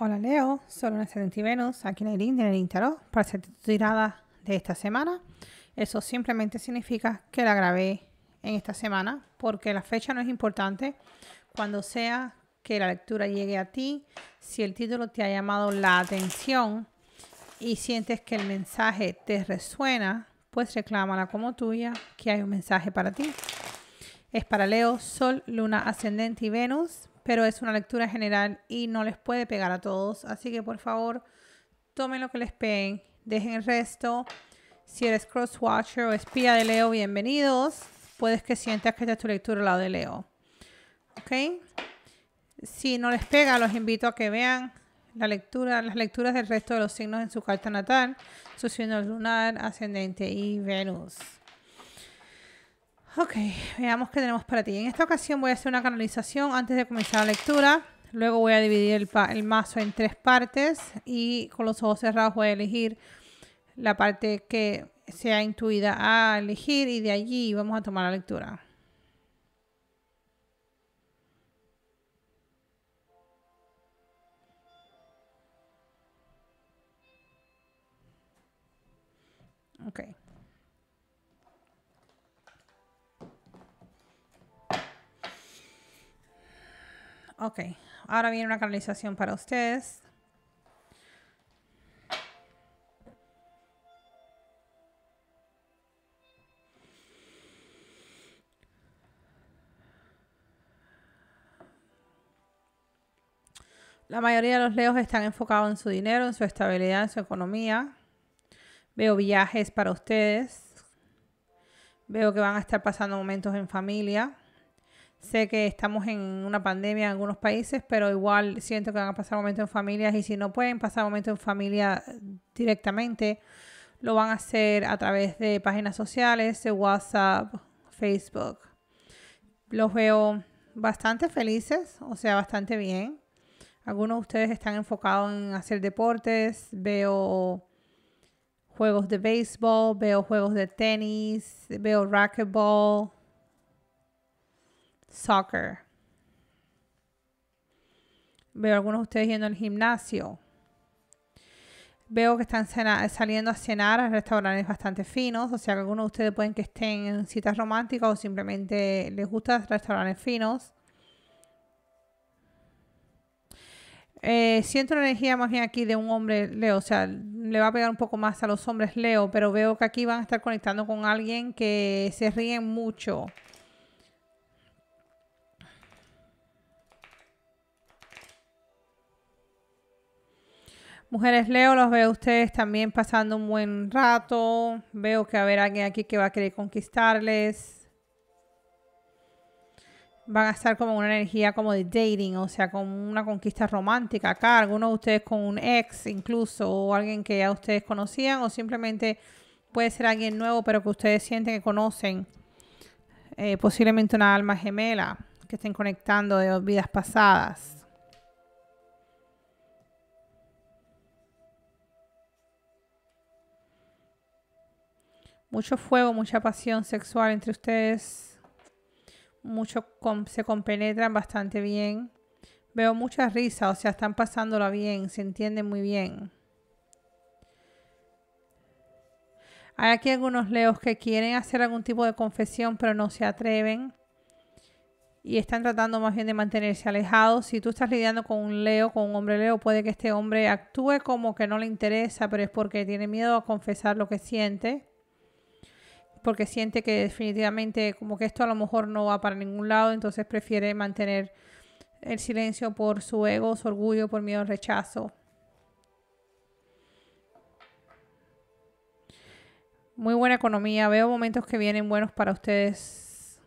Hola Leo, Sol, Luna, ascendente Venus, aquí en el de para hacer tirada de esta semana. Eso simplemente significa que la grabé en esta semana, porque la fecha no es importante. Cuando sea que la lectura llegue a ti, si el título te ha llamado la atención y sientes que el mensaje te resuena, pues reclámala como tuya, que hay un mensaje para ti. Es para Leo, Sol, Luna, Ascendente y Venus pero es una lectura general y no les puede pegar a todos. Así que por favor, tomen lo que les peguen, dejen el resto. Si eres crosswatcher o espía de Leo, bienvenidos. Puedes que sientas que tu lectura al lado de Leo. ¿Ok? Si no les pega, los invito a que vean la lectura, las lecturas del resto de los signos en su carta natal, su signo lunar, ascendente y Venus. Ok, veamos qué tenemos para ti. En esta ocasión voy a hacer una canalización antes de comenzar la lectura. Luego voy a dividir el, mazo en tres partes y con los ojos cerrados voy a elegir la parte que sea intuida a elegir y de allí vamos a tomar la lectura. Ok. Ok, ahora viene una canalización para ustedes. La mayoría de los leos están enfocados en su dinero, en su estabilidad, en su economía. Veo viajes para ustedes. Veo que van a estar pasando momentos en familia. Sé que estamos en una pandemia en algunos países, pero igual siento que van a pasar momentos en familias y si no pueden pasar momentos en familia directamente, lo van a hacer a través de páginas sociales, de WhatsApp, Facebook. Los veo bastante felices, o sea, bastante bien. Algunos de ustedes están enfocados en hacer deportes, veo juegos de béisbol, veo juegos de tenis, veo racquetball, Soccer. Veo algunos de ustedes yendo al gimnasio. Veo que están saliendo a cenar a restaurantes bastante finos. O sea, algunos de ustedes pueden que estén en citas románticas o simplemente les gustan restaurantes finos. Eh, siento una energía más bien aquí de un hombre Leo, o sea, le va a pegar un poco más a los hombres Leo, pero veo que aquí van a estar conectando con alguien que se ríe mucho. Mujeres Leo, los veo ustedes también pasando un buen rato. Veo que va a haber alguien aquí que va a querer conquistarles. Van a estar como una energía como de dating, o sea, como una conquista romántica acá. Algunos de ustedes con un ex incluso, o alguien que ya ustedes conocían, o simplemente puede ser alguien nuevo, pero que ustedes sienten que conocen. Eh, posiblemente una alma gemela que estén conectando de vidas pasadas. mucho fuego, mucha pasión sexual entre ustedes. Mucho se compenetran bastante bien. Veo mucha risa, o sea, están pasándola bien, se entienden muy bien. Hay aquí algunos leos que quieren hacer algún tipo de confesión, pero no se atreven. Y están tratando más bien de mantenerse alejados. Si tú estás lidiando con un leo, con un hombre leo, puede que este hombre actúe como que no le interesa, pero es porque tiene miedo a confesar lo que siente porque siente que definitivamente como que esto a lo mejor no va para ningún lado, entonces prefiere mantener el silencio por su ego, su orgullo, por miedo al rechazo. Muy buena economía, veo momentos que vienen buenos para ustedes.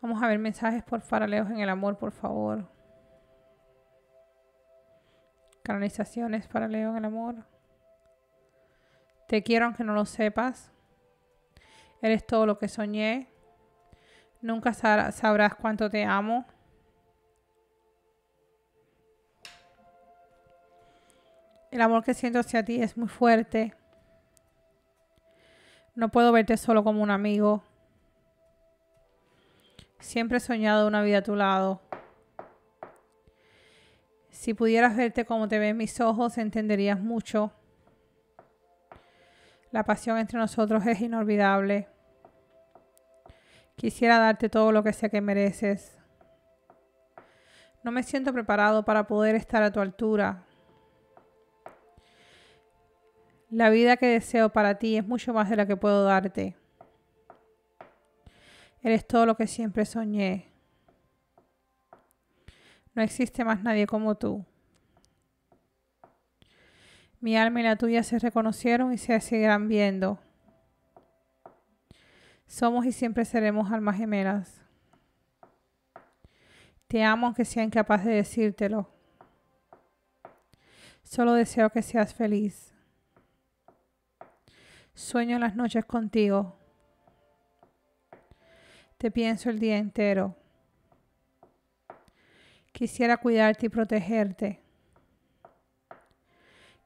Vamos a ver mensajes por faraleos en el amor, por favor. Canalizaciones para Leo en el amor. Te quiero aunque no lo sepas. Eres todo lo que soñé. Nunca sabrás cuánto te amo. El amor que siento hacia ti es muy fuerte. No puedo verte solo como un amigo. Siempre he soñado una vida a tu lado. Si pudieras verte como te ven mis ojos, entenderías mucho. La pasión entre nosotros es inolvidable. Quisiera darte todo lo que sea que mereces. No me siento preparado para poder estar a tu altura. La vida que deseo para ti es mucho más de la que puedo darte. Eres todo lo que siempre soñé. No existe más nadie como tú. Mi alma y la tuya se reconocieron y se seguirán viendo. Somos y siempre seremos almas gemelas. Te amo aunque sea incapaz de decírtelo. Solo deseo que seas feliz. Sueño las noches contigo. Te pienso el día entero. Quisiera cuidarte y protegerte.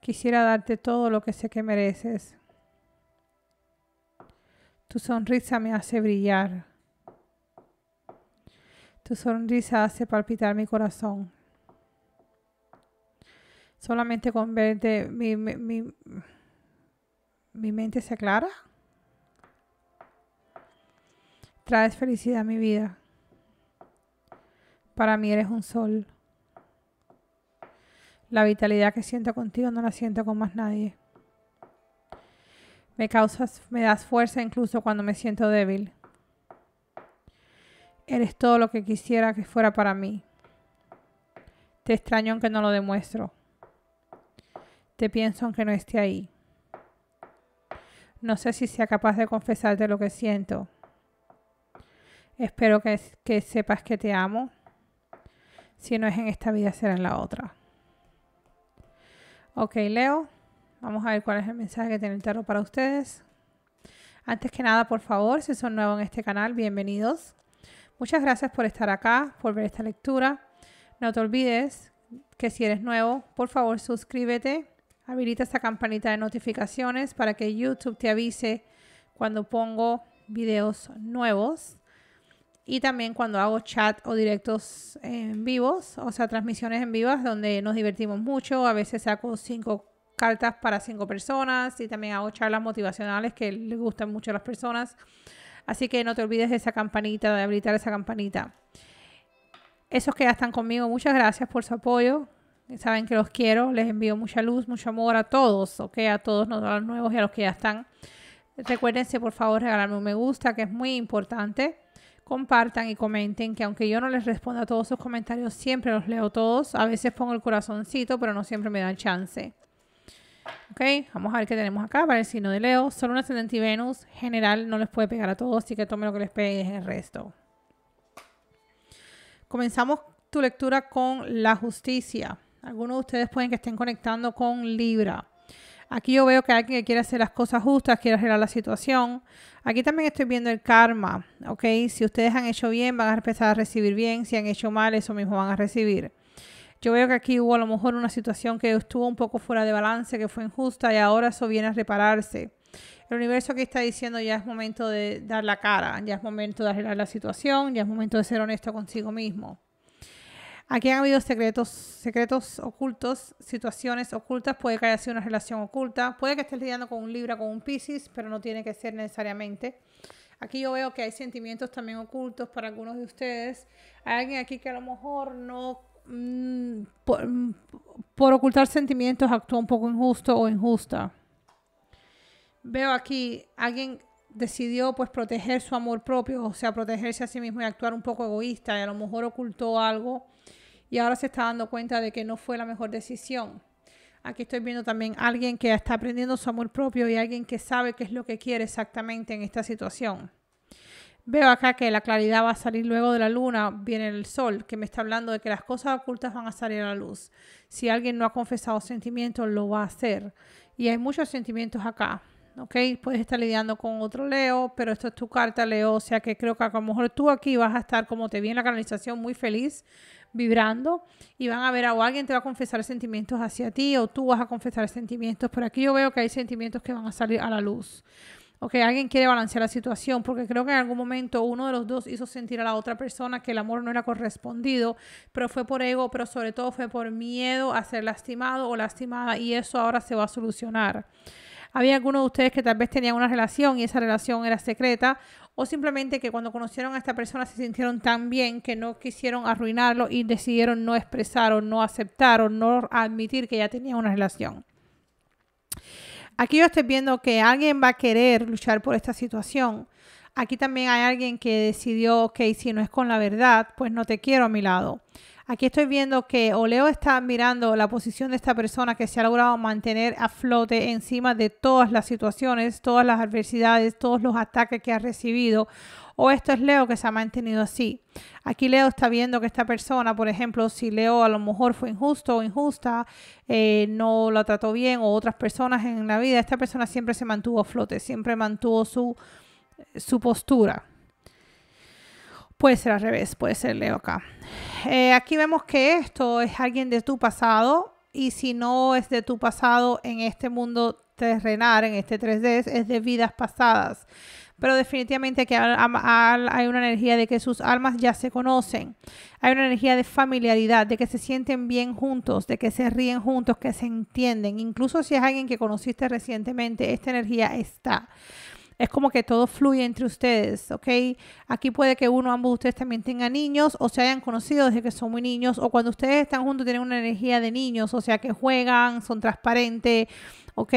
Quisiera darte todo lo que sé que mereces. Tu sonrisa me hace brillar. Tu sonrisa hace palpitar mi corazón. Solamente con verte mi, mi, mente se aclara. Traes felicidad a mi vida. Para mí eres un sol. La vitalidad que siento contigo no la siento con más nadie. Me causas, me das fuerza incluso cuando me siento débil. Eres todo lo que quisiera que fuera para mí. Te extraño aunque no lo demuestro. Te pienso aunque no esté ahí. No sé si sea capaz de confesarte lo que siento. Espero que, que sepas que te amo. Si no es en esta vida, será en la otra. Ok, Leo. Vamos a ver cuál es el mensaje que tiene el tarot para ustedes. Antes que nada, por favor, si son nuevos en este canal, bienvenidos. Muchas gracias por estar acá, por ver esta lectura. No te olvides que si eres nuevo, por favor suscríbete, habilita esta campanita de notificaciones para que YouTube te avise cuando pongo videos nuevos y también cuando hago chat o directos en vivos, o sea, transmisiones en vivas donde nos divertimos mucho, a veces saco cinco cartas para cinco personas y también hago charlas motivacionales que les gustan mucho a las personas. Así que no te olvides de esa campanita, de habilitar esa campanita. Esos que ya están conmigo, muchas gracias por su apoyo. Saben que los quiero, les envío mucha luz, mucho amor a todos, ¿ok? A todos, los nuevos y a los que ya están. Recuérdense, por favor, regalarme un me gusta, que es muy importante. Compartan y comenten, que aunque yo no les responda a todos sus comentarios, siempre los leo todos. A veces pongo el corazoncito, pero no siempre me dan chance. ¿Ok? Vamos a ver qué tenemos acá para el signo de Leo. Solo un ascendente y Venus general no les puede pegar a todos, así que tomen lo que les pegue en el resto. Comenzamos tu lectura con la justicia. Algunos de ustedes pueden que estén conectando con Libra. Aquí yo veo que hay alguien que quiere hacer las cosas justas, quiere arreglar la situación. Aquí también estoy viendo el karma, ¿ok? Si ustedes han hecho bien, van a empezar a recibir bien. Si han hecho mal, eso mismo van a recibir. Yo veo que aquí hubo a lo mejor una situación que estuvo un poco fuera de balance, que fue injusta y ahora eso viene a repararse. El universo aquí está diciendo ya es momento de dar la cara, ya es momento de arreglar la situación, ya es momento de ser honesto consigo mismo. Aquí han habido secretos, secretos ocultos, situaciones ocultas, puede que haya sido una relación oculta, puede que estés lidiando con un Libra, con un Pisces, pero no tiene que ser necesariamente. Aquí yo veo que hay sentimientos también ocultos para algunos de ustedes. Hay alguien aquí que a lo mejor no Mm, mm, por, ocultar sentimientos actuó un poco injusto o injusta. Veo aquí, alguien decidió pues proteger su amor propio, o sea, protegerse a sí mismo y actuar un poco egoísta y a lo mejor ocultó algo y ahora se está dando cuenta de que no fue la mejor decisión. Aquí estoy viendo también alguien que está aprendiendo su amor propio y alguien que sabe qué es lo que quiere exactamente en esta situación. Veo acá que la claridad va a salir luego de la luna, viene el sol, que me está hablando de que las cosas ocultas van a salir a la luz. Si alguien no ha confesado sentimientos, lo va a hacer. Y hay muchos sentimientos acá. ¿ok? Puedes estar lidiando con otro Leo, pero esto es tu carta Leo, o sea que creo que a lo mejor tú aquí vas a estar, como te vi en la canalización, muy feliz, vibrando, y van a ver o alguien te va a confesar sentimientos hacia ti, o tú vas a confesar sentimientos, pero aquí yo veo que hay sentimientos que van a salir a la luz que alguien quiere balancear la situación, porque creo que en algún momento uno de los dos hizo sentir a la otra persona que el amor no era correspondido, pero fue por ego, pero sobre todo fue por miedo a ser lastimado o lastimada y eso ahora se va a solucionar. Había algunos de ustedes que tal vez tenían una relación y esa relación era secreta o simplemente que cuando conocieron a esta persona se sintieron tan bien que no quisieron arruinarlo y decidieron no expresar o no aceptar o no admitir que ya tenían una relación. Aquí yo estoy viendo que alguien va a querer luchar por esta situación. Aquí también hay alguien que decidió, que si no es con la verdad, pues no te quiero a mi lado. Aquí estoy viendo que Oleo está mirando la posición de esta persona que se ha logrado mantener a flote encima de todas las situaciones, todas las adversidades, todos los ataques que ha recibido o esto es Leo que se ha mantenido así. Aquí Leo está viendo que esta persona, por ejemplo, si Leo a lo mejor fue injusto o injusta, eh, no lo trató bien o otras personas en la vida, esta persona siempre se mantuvo a flote, siempre mantuvo su, postura. Puede ser al revés, puede ser Leo acá. Eh, aquí vemos que esto es alguien de tu pasado y si no es de tu pasado en este mundo terrenal, en este 3D, es de vidas pasadas pero definitivamente que hay una energía de que sus almas ya se conocen, hay una energía de familiaridad, de que se sienten bien juntos, de que se ríen juntos, que se entienden, incluso si es alguien que conociste recientemente, esta energía está. Es como que todo fluye entre ustedes, ¿ok? Aquí puede que uno o ambos de ustedes también tengan niños o se hayan conocido desde que son muy niños o cuando ustedes están juntos tienen una energía de niños, o sea que juegan, son transparentes, ¿ok?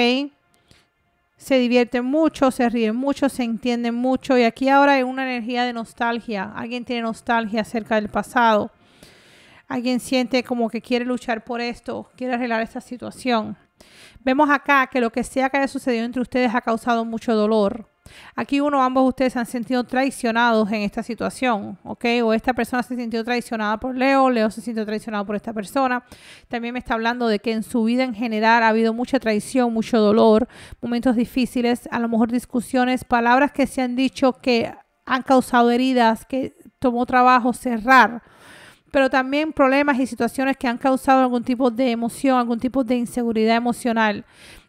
se divierten mucho, se ríen mucho, se entienden mucho y aquí ahora hay una energía de nostalgia. Alguien tiene nostalgia acerca del pasado. Alguien siente como que quiere luchar por esto, quiere arreglar esta situación. Vemos acá que lo que sea que haya sucedido entre ustedes ha causado mucho dolor. Aquí uno, ambos ustedes han sentido traicionados en esta situación, ¿ok? O esta persona se sintió traicionada por Leo, Leo se sintió traicionado por esta persona. También me está hablando de que en su vida en general ha habido mucha traición, mucho dolor, momentos difíciles, a lo mejor discusiones, palabras que se han dicho que han causado heridas, que tomó trabajo cerrar pero también problemas y situaciones que han causado algún tipo de emoción, algún tipo de inseguridad emocional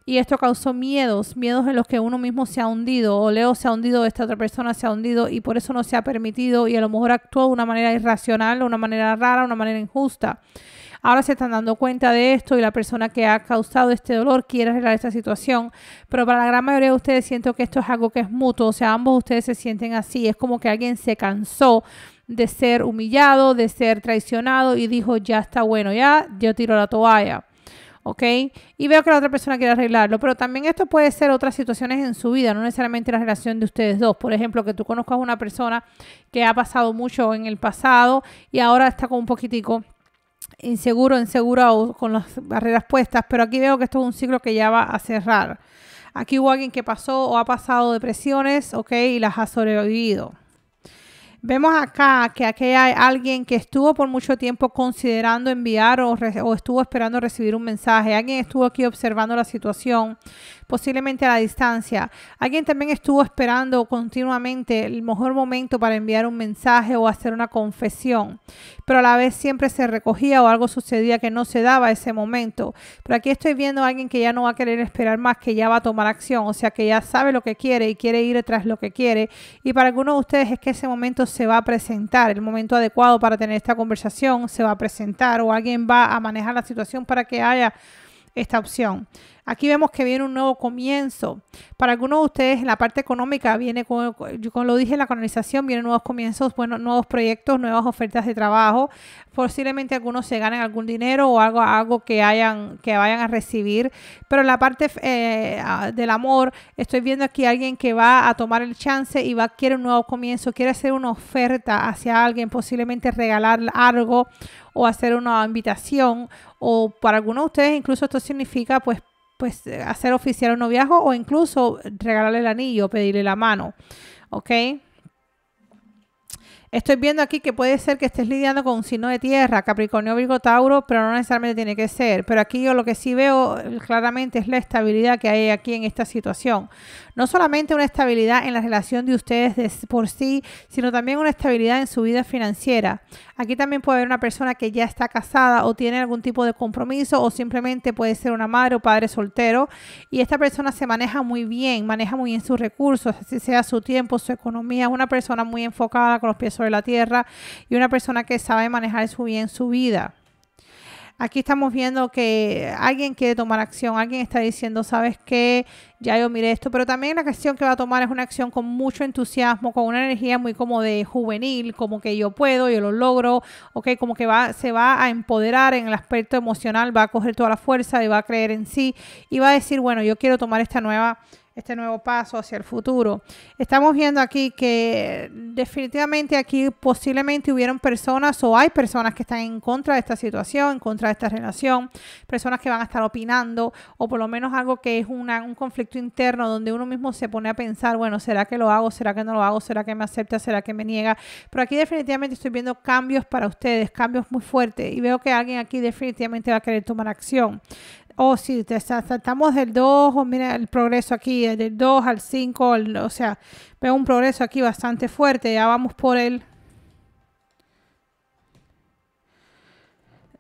y esto causó miedos, miedos en los que uno mismo se ha hundido, o Leo se ha hundido, esta otra persona se ha hundido y por eso no se ha permitido y a lo mejor actuó de una manera irracional, de una manera rara, una manera injusta. Ahora se están dando cuenta de esto y la persona que ha causado este dolor quiere arreglar esta situación. Pero para la gran mayoría de ustedes siento que esto es algo que es mutuo. O sea, ambos ustedes se sienten así. Es como que alguien se cansó de ser humillado, de ser traicionado y dijo, ya está bueno, ya yo tiro la toalla. ¿ok? Y veo que la otra persona quiere arreglarlo, pero también esto puede ser otras situaciones en su vida, no necesariamente la relación de ustedes dos. Por ejemplo, que tú conozcas a una persona que ha pasado mucho en el pasado y ahora está con un poquitico inseguro, insegura o con las barreras puestas, pero aquí veo que esto es un ciclo que ya va a cerrar. Aquí hubo alguien que pasó o ha pasado depresiones, ¿ok? Y las ha sobrevivido. Vemos acá que aquí hay alguien que estuvo por mucho tiempo considerando enviar o, estuvo esperando recibir un mensaje. Alguien estuvo aquí observando la situación posiblemente a la distancia. Alguien también estuvo esperando continuamente el mejor momento para enviar un mensaje o hacer una confesión, pero a la vez siempre se recogía o algo sucedía que no se daba ese momento. Pero aquí estoy viendo a alguien que ya no va a querer esperar más, que ya va a tomar acción, o sea que ya sabe lo que quiere y quiere ir tras lo que quiere. Y para algunos de ustedes es que ese momento se va a presentar, el momento adecuado para tener esta conversación se va a presentar o alguien va a manejar la situación para que haya esta opción. Aquí vemos que viene un nuevo comienzo. Para algunos de ustedes, la parte económica viene, como lo dije, la colonización, vienen nuevos comienzos, bueno, nuevos proyectos, nuevas ofertas de trabajo. Posiblemente algunos se ganen algún dinero o algo, algo que, hayan, que vayan a recibir. Pero en la parte eh, del amor, estoy viendo aquí a alguien que va a tomar el chance y va un nuevo comienzo, quiere hacer una oferta hacia alguien, posiblemente regalar algo o hacer una invitación o para algunos de ustedes incluso esto significa pues pues hacer oficial un noviazgo o incluso regalarle el anillo, pedirle la mano, ¿ok? Estoy viendo aquí que puede ser que estés lidiando con un signo de tierra, Capricornio, Virgo, Tauro, pero no necesariamente tiene que ser. Pero aquí yo lo que sí veo eh, claramente es la estabilidad que hay aquí en esta situación. No solamente una estabilidad en la relación de ustedes por sí, sino también una estabilidad en su vida financiera. Aquí también puede haber una persona que ya está casada o tiene algún tipo de compromiso o simplemente puede ser una madre o padre soltero y esta persona se maneja muy bien, maneja muy bien sus recursos, así sea su tiempo, su economía, una persona muy enfocada con los pies sobre la tierra y una persona que sabe manejar su bien su vida. Aquí estamos viendo que alguien quiere tomar acción, alguien está diciendo, sabes qué, ya yo miré esto, pero también la acción que va a tomar es una acción con mucho entusiasmo, con una energía muy como de juvenil, como que yo puedo, yo lo logro, ok, como que va, se va a empoderar en el aspecto emocional, va a coger toda la fuerza y va a creer en sí y va a decir, bueno, yo quiero tomar esta nueva este nuevo paso hacia el futuro. Estamos viendo aquí que definitivamente aquí posiblemente hubieron personas o hay personas que están en contra de esta situación, en contra de esta relación, personas que van a estar opinando o por lo menos algo que es una, un conflicto interno donde uno mismo se pone a pensar, bueno, ¿será que lo hago? ¿Será que no lo hago? ¿Será que me acepta? ¿Será que me niega? Pero aquí definitivamente estoy viendo cambios para ustedes, cambios muy fuertes y veo que alguien aquí definitivamente va a querer tomar acción oh, sí, te saltamos del 2, o mira el progreso aquí, eh, del 2 al 5, o sea, veo un progreso aquí bastante fuerte, ya vamos por el...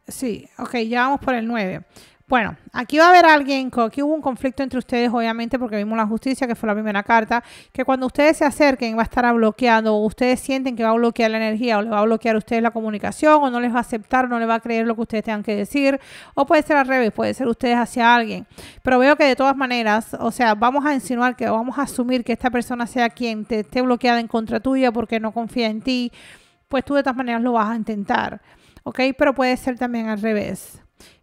Sí, ok, ya vamos por el 9. Bueno, aquí va a haber alguien, aquí hubo un conflicto entre ustedes, obviamente, porque vimos la justicia, que fue la primera carta, que cuando ustedes se acerquen va a estar bloqueando, o ustedes sienten que va a bloquear la energía, o le va a bloquear a ustedes la comunicación, o no les va a aceptar, no les va a creer lo que ustedes tengan que decir, o puede ser al revés, puede ser ustedes hacia alguien. Pero veo que de todas maneras, o sea, vamos a insinuar que vamos a asumir que esta persona sea quien te esté bloqueada en contra tuya porque no confía en ti, pues tú de todas maneras lo vas a intentar, ¿ok? Pero puede ser también al revés.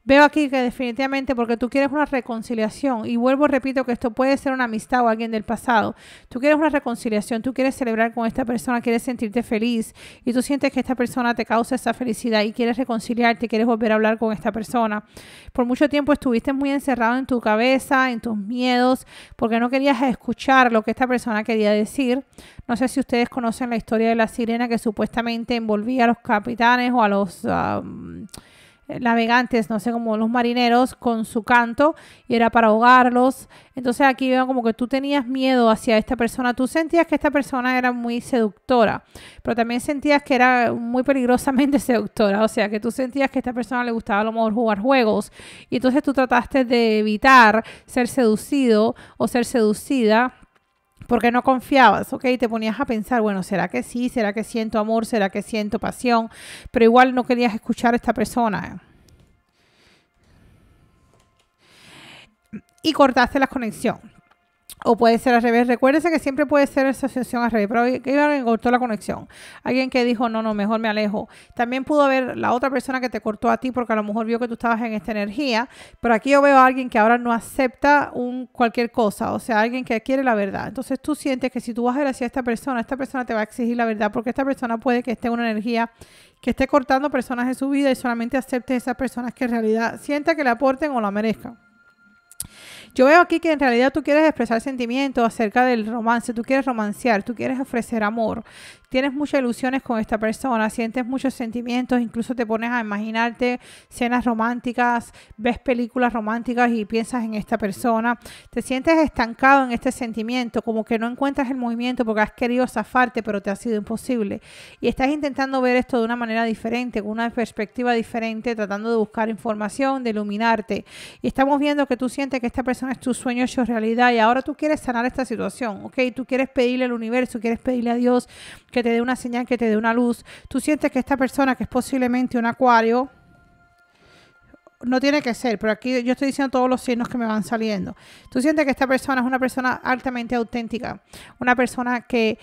Veo aquí que definitivamente porque tú quieres una reconciliación y vuelvo, repito que esto puede ser una amistad o alguien del pasado. Tú quieres una reconciliación, tú quieres celebrar con esta persona, quieres sentirte feliz y tú sientes que esta persona te causa esa felicidad y quieres reconciliarte, quieres volver a hablar con esta persona. Por mucho tiempo estuviste muy encerrado en tu cabeza, en tus miedos, porque no querías escuchar lo que esta persona quería decir. No sé si ustedes conocen la historia de la sirena que supuestamente envolvía a los capitanes o a los... Ah, eh, navegantes, no sé, como los marineros con su canto y era para ahogarlos. Entonces aquí veo como que tú tenías miedo hacia esta persona, tú sentías que esta persona era muy seductora, pero también sentías que era muy peligrosamente seductora, o sea, que tú sentías que a esta persona le gustaba a lo mejor jugar juegos y entonces tú trataste de evitar ser seducido o ser seducida porque no confiabas, ¿ok? Te ponías a pensar, bueno, ¿será que sí? ¿Será que siento amor? ¿Será que siento pasión? Pero igual no querías escuchar a esta persona. Y cortaste la conexión. O puede ser al revés. Recuérdese que siempre puede ser esa sensación al revés, pero alguien cortó la conexión. Alguien que dijo, no, no, mejor me alejo. También pudo haber la otra persona que te cortó a ti porque a lo mejor vio que tú estabas en esta energía. Pero aquí yo veo a alguien que ahora no acepta un, cualquier cosa, o sea, alguien que quiere la verdad. Entonces tú sientes que si tú vas a ir hacia esta persona, esta persona te va a exigir la verdad porque esta persona puede que esté en una energía que esté cortando personas de su vida y solamente acepte esas personas que en realidad sienta que le aporten o la merezcan. Yo veo aquí que en realidad tú quieres expresar sentimientos acerca del romance, tú quieres romancear, tú quieres ofrecer amor tienes muchas ilusiones con esta persona, sientes muchos sentimientos, incluso te pones a imaginarte escenas románticas, ves películas románticas y piensas en esta persona, te sientes estancado en este sentimiento, como que no encuentras el movimiento porque has querido zafarte, pero te ha sido imposible. Y estás intentando ver esto de una manera diferente, con una perspectiva diferente, tratando de buscar información, de iluminarte. Y estamos viendo que tú sientes que esta persona es tu sueño hecho realidad y ahora tú quieres sanar esta situación, ¿ok? Tú quieres pedirle al universo, quieres pedirle a Dios que te dé una señal, que te dé una luz. Tú sientes que esta persona, que es posiblemente un acuario, no tiene que ser, pero aquí yo estoy diciendo todos los signos que me van saliendo. Tú sientes que esta persona es una persona altamente auténtica, una persona que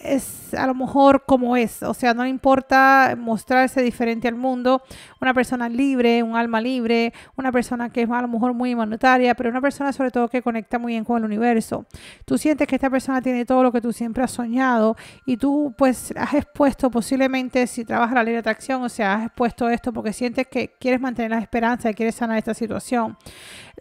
es a lo mejor como es, o sea, no importa mostrarse diferente al mundo, una persona libre, un alma libre, una persona que es a lo mejor muy humanitaria, pero una persona sobre todo que conecta muy bien con el universo. Tú sientes que esta persona tiene todo lo que tú siempre has soñado y tú pues has expuesto posiblemente si trabajas la ley de atracción, o sea, has expuesto esto porque sientes que quieres mantener la esperanza y quieres sanar esta situación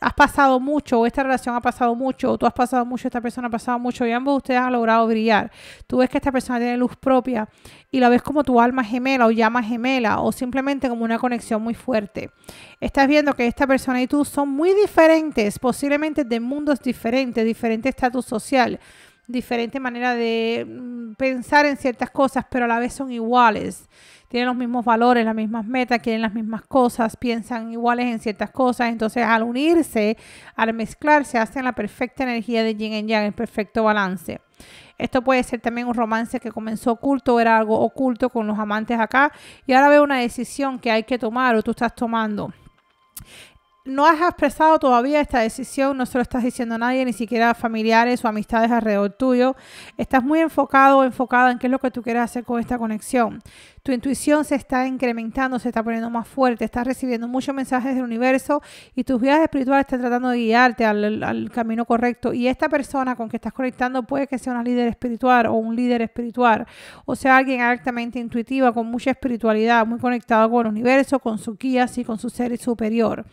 has pasado mucho o esta relación ha pasado mucho o tú has pasado mucho, esta persona ha pasado mucho y ambos ustedes han logrado brillar. Tú ves que esta persona tiene luz propia y la ves como tu alma gemela o llama gemela o simplemente como una conexión muy fuerte. Estás viendo que esta persona y tú son muy diferentes, posiblemente de mundos diferentes, diferente estatus social diferente manera de mm, pensar en ciertas cosas, pero a la vez son iguales tienen los mismos valores, las mismas metas, quieren las mismas cosas, piensan iguales en ciertas cosas. Entonces, al unirse, al mezclarse, hacen la perfecta energía de yin y yang, el perfecto balance. Esto puede ser también un romance que comenzó oculto, era algo oculto con los amantes acá, y ahora veo una decisión que hay que tomar o tú estás tomando no has expresado todavía esta decisión, no se lo estás diciendo a nadie, ni siquiera familiares o amistades alrededor tuyo. Estás muy enfocado o enfocada en qué es lo que tú quieres hacer con esta conexión. Tu intuición se está incrementando, se está poniendo más fuerte, estás recibiendo muchos mensajes del universo y tus guías espirituales están tratando de guiarte al, camino correcto. Y esta persona con que estás conectando puede que sea una líder espiritual o un líder espiritual, o sea, alguien altamente intuitiva, con mucha espiritualidad, muy conectado con el universo, con su guía, y con su ser superior.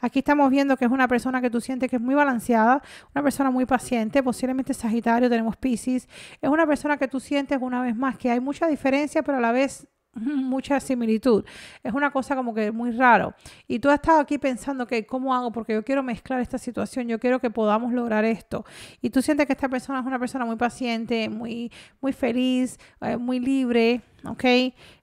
Aquí estamos viendo que es una persona que tú sientes que es muy balanceada, una persona muy paciente, posiblemente Sagitario, tenemos Pisces, es una persona que tú sientes una vez más que hay mucha diferencia, pero a la vez mucha similitud. Es una cosa como que muy raro. Y tú has estado aquí pensando que cómo hago porque yo quiero mezclar esta situación, yo quiero que podamos lograr esto. Y tú sientes que esta persona es una persona muy paciente, muy muy feliz, eh, muy libre, ¿ok?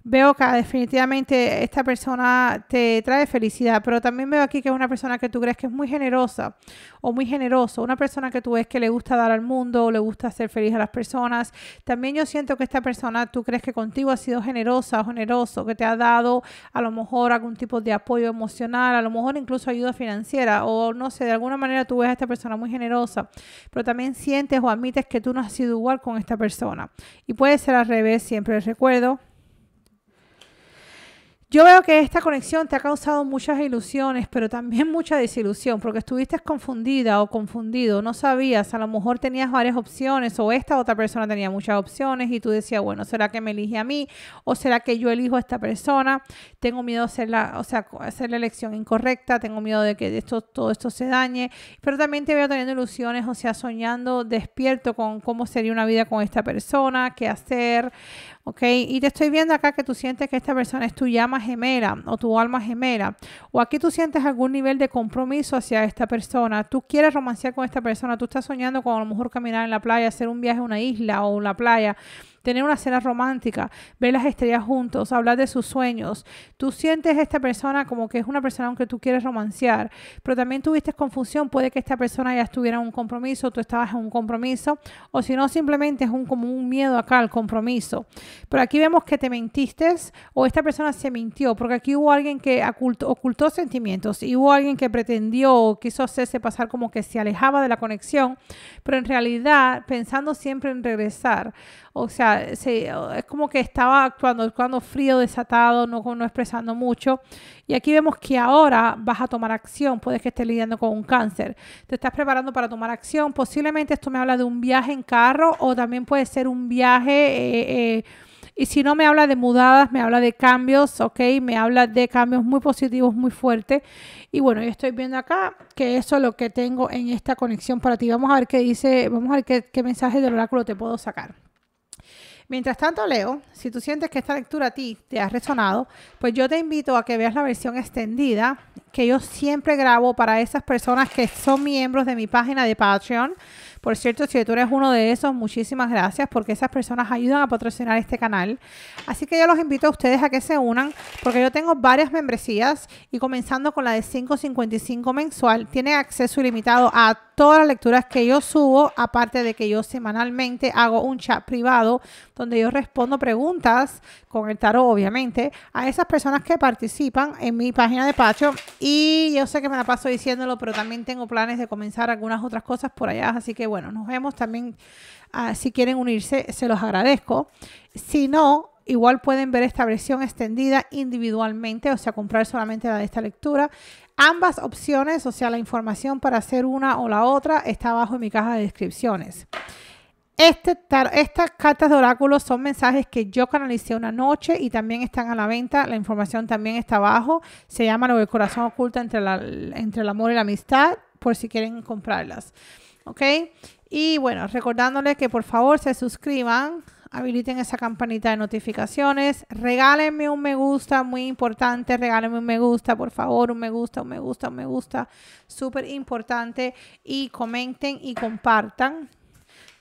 Veo que ah, definitivamente esta persona te trae felicidad, pero también veo aquí que es una persona que tú crees que es muy generosa o muy generoso, una persona que tú ves que le gusta dar al mundo, le gusta hacer feliz a las personas. También yo siento que esta persona, tú crees que contigo ha sido generosa o generoso, que te ha dado a lo mejor algún tipo de apoyo emocional, a lo mejor incluso ayuda financiera o no sé, de alguna manera tú ves a esta persona muy generosa, pero también sientes o admites que tú no has sido igual con esta persona. Y puede ser al revés siempre, recuerdo yo veo que esta conexión te ha causado muchas ilusiones, pero también mucha desilusión, porque estuviste confundida o confundido, no sabías, a lo mejor tenías varias opciones o esta otra persona tenía muchas opciones y tú decías, bueno, ¿será que me elige a mí o será que yo elijo a esta persona? Tengo miedo de hacer la, o sea, hacer la elección incorrecta, tengo miedo de que esto, todo esto se dañe, pero también te veo teniendo ilusiones, o sea, soñando despierto con cómo sería una vida con esta persona, qué hacer, y te estoy viendo acá que tú sientes que esta persona es tu llama gemela o tu alma gemela, o aquí tú sientes algún nivel de compromiso hacia esta persona, tú quieres romancear con esta persona, tú estás soñando con a lo mejor caminar en la playa, hacer un viaje a una isla o una playa, tener una cena romántica, ver las estrellas juntos, hablar de sus sueños. Tú sientes a esta persona como que es una persona aunque tú quieres romanciar, pero también tuviste confusión, puede que esta persona ya estuviera en un compromiso, tú estabas en un compromiso, o si no, simplemente es un, como un miedo acá al compromiso. Pero aquí vemos que te mentiste o esta persona se mintió, porque aquí hubo alguien que ocultó, ocultó sentimientos y hubo alguien que pretendió o quiso hacerse pasar como que se alejaba de la conexión, pero en realidad pensando siempre en regresar o sea, es como que estaba actuando, actuando frío, desatado, no, no expresando mucho. Y aquí vemos que ahora vas a tomar acción, puedes que estés lidiando con un cáncer. Te estás preparando para tomar acción. Posiblemente esto me habla de un viaje en carro o también puede ser un viaje... Eh, eh, y si no me habla de mudadas, me habla de cambios, ¿ok? Me habla de cambios muy positivos, muy fuertes. Y bueno, yo estoy viendo acá que eso es lo que tengo en esta conexión para ti. Vamos a ver qué dice, vamos a ver qué mensaje del oráculo te puedo sacar. Mientras tanto, Leo, si tú sientes que esta lectura a ti te ha resonado, pues yo te invito a que veas la versión extendida que yo siempre grabo para esas personas que son miembros de mi página de Patreon. Por cierto, si tú eres uno de esos, muchísimas gracias porque esas personas ayudan a patrocinar este canal. Así que yo los invito a ustedes a que se unan porque yo tengo varias membresías y comenzando con la de 5.55 mensual, tiene acceso ilimitado a todas las lecturas que yo subo, aparte de que yo semanalmente hago un chat privado donde yo respondo preguntas con el tarot, obviamente, a esas personas que participan en mi página de Patreon. Y yo sé que me la paso diciéndolo, pero también tengo planes de comenzar algunas otras cosas por allá. Así que bueno, nos vemos también. Ah, si quieren unirse, se los agradezco. Si no, igual pueden ver esta versión extendida individualmente, o sea, comprar solamente la de esta lectura Ambas opciones, o sea, la información para hacer una o la otra, está abajo en mi caja de descripciones. Este estas cartas de oráculo son mensajes que yo canalicé una noche y también están a la venta. La información también está abajo. Se llama Lo del corazón oculto entre, la, entre el amor y la amistad, por si quieren comprarlas. ¿Ok? Y bueno, recordándoles que por favor se suscriban habiliten esa campanita de notificaciones, regálenme un me gusta, muy importante, regálenme un me gusta, por favor, un me gusta, un me gusta, un me gusta, súper importante, y comenten y compartan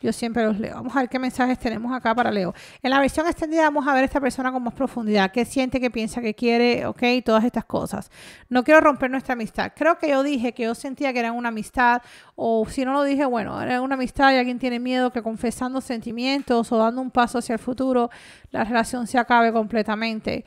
yo siempre los leo. Vamos a ver qué mensajes tenemos acá para Leo. En la versión extendida vamos a ver a esta persona con más profundidad. ¿Qué siente, qué piensa, qué quiere? ¿Ok? Todas estas cosas. No quiero romper nuestra amistad. Creo que yo dije que yo sentía que era una amistad o si no lo dije, bueno, era una amistad y alguien tiene miedo que confesando sentimientos o dando un paso hacia el futuro, la relación se acabe completamente.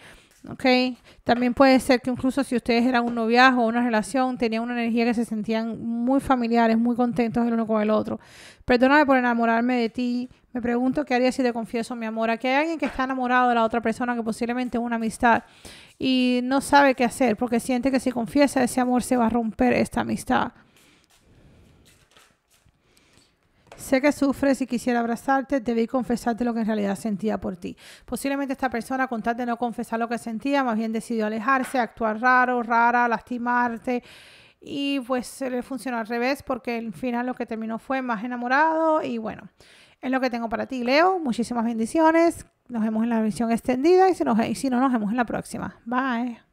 También puede ser que incluso si ustedes eran un noviazgo o una relación, tenían una energía que se sentían muy familiares, muy contentos el uno con el otro. Perdóname por enamorarme de ti. Me pregunto qué haría si te confieso mi amor. Aquí hay alguien que está enamorado de la otra persona que posiblemente es una amistad y no sabe qué hacer porque siente que si confiesa ese amor se va a romper esta amistad. Sé que sufres y quisiera abrazarte, debí confesarte lo que en realidad sentía por ti. Posiblemente esta persona, con tal de no confesar lo que sentía, más bien decidió alejarse, actuar raro, rara, lastimarte. Y pues se le funcionó al revés porque al final lo que terminó fue más enamorado y bueno, es lo que tengo para ti, Leo. Muchísimas bendiciones. Nos vemos en la versión extendida y si, y si no, nos vemos en la próxima. Bye.